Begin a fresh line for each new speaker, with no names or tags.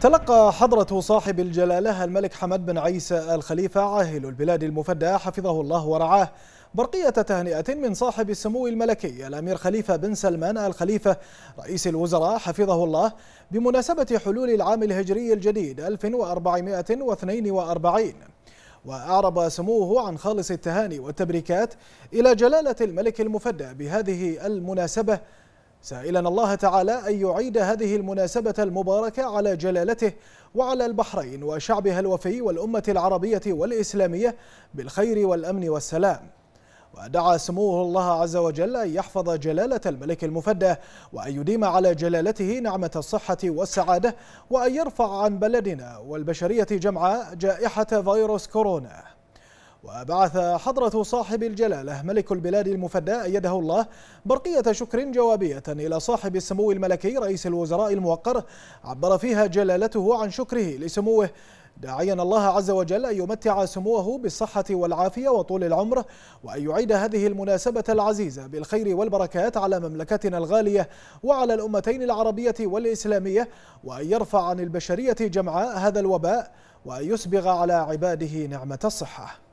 تلقى حضرة صاحب الجلالة الملك حمد بن عيسى الخليفة عاهل البلاد المفدى حفظه الله ورعاه برقية تهنئة من صاحب السمو الملكي الأمير خليفة بن سلمان الخليفة رئيس الوزراء حفظه الله بمناسبة حلول العام الهجري الجديد 1442 وأعرب سموه عن خالص التهاني والتبريكات إلى جلالة الملك المفدى بهذه المناسبة سائلا الله تعالى أن يعيد هذه المناسبة المباركة على جلالته وعلى البحرين وشعبها الوفي والأمة العربية والإسلامية بالخير والأمن والسلام ودعا سموه الله عز وجل أن يحفظ جلالة الملك المفدى وأن يديم على جلالته نعمة الصحة والسعادة وأن يرفع عن بلدنا والبشرية جمعاء جائحة فيروس كورونا وبعث حضرة صاحب الجلالة ملك البلاد المفدى أيده الله برقية شكر جوابية إلى صاحب السمو الملكي رئيس الوزراء الموقر عبر فيها جلالته عن شكره لسموه داعيا الله عز وجل أن يمتع سموه بالصحة والعافية وطول العمر وأن يعيد هذه المناسبة العزيزة بالخير والبركات على مملكتنا الغالية وعلى الأمتين العربية والإسلامية وأن يرفع عن البشرية جمعاء هذا الوباء وأن يسبغ على عباده نعمة الصحة